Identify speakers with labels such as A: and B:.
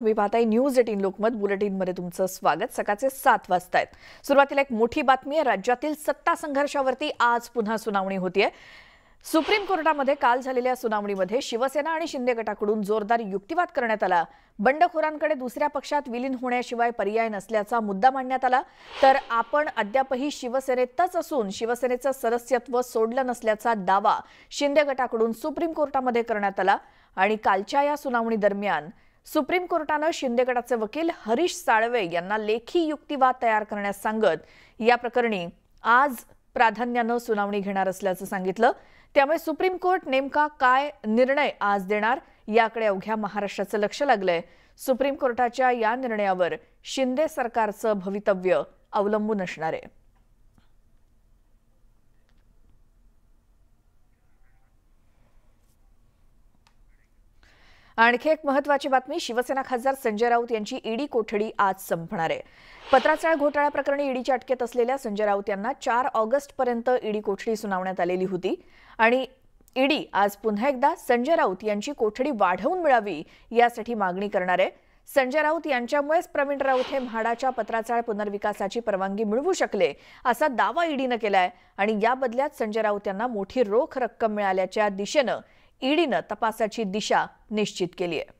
A: तुम्ही पाहताय news eighteen Lokmat बुलेटिनमध्ये तुमचं स्वागत सकाळचे सात वाजता सुरुवातीला एक मोठी बातमी आहे राज्यातील सत्ता संघर्षावरती आज पुन्हा सुनावणी होतीये सुप्रीम कोर्टामध्ये काल झालेल्या सुनावणीमध्ये शिवसेना आणि शिंदे गटाकडून जोरदार युक्तिवाद करण्यात आला बंडखोरांकडे दुसऱ्या पक्षात विलीन होण्याशिवाय पर्याय नसल्याचा मुद्दा मांडण्यात आला तर आपण अद्यापही शिवसेनेतच असून शिवसेनेचं सदस्यत्व सोडलं नसल्याचा दावा शिंदे गटाकडून सुप्रीम कोर्टामध्ये करण्यात आला आणि कालच्या या सुनावणी दरम्यान सुप्रीम कोर्टानं शिंदे गटाचे वकील हरीश साळवे यांना लेखी युक्तिवाद तयार करण्यास सांगत या प्रकरणी आज प्राधान्यानं सुनावणी घेणार असल्याचं सांगितलं त्यामुळे सुप्रीम कोर्ट नेमका काय निर्णय आज देणार याकडे अवघ्या महाराष्ट्राचं लक्ष लागलंय सुप्रीम कोर्टाच्या या निर्णयावर शिंदे सरकारचं भवितव्य अवलंबून असणार आहे आणखी एक महत्वाची बातमी शिवसेना खासदार संजय राऊत यांची ईडी कोठडी आज संपणार आहे पत्राचाळ घोटाळा प्रकरणी ईडीच्या अटकेत असलेल्या संजय राऊत यांना चार ऑगस्ट पर्यंत ईडी कोठडी सुनावण्यात आलेली होती आणि ईडी आज पुन्हा एकदा संजय राऊत यांची कोठडी वाढवून मिळावी यासाठी मागणी करणार आहे संजय राऊत यांच्यामुळेच प्रवीण राऊत हे म्हाडाच्या पत्राचाळ पुनर्विकासाची परवानगी मिळवू शकले असा दावा ईडीनं केलाय आणि या बदल्यात संजय राऊत यांना मोठी रोख रक्कम मिळाल्याच्या दिशेनं ईडीनं तपासाची दिशा निश्चित केली आहे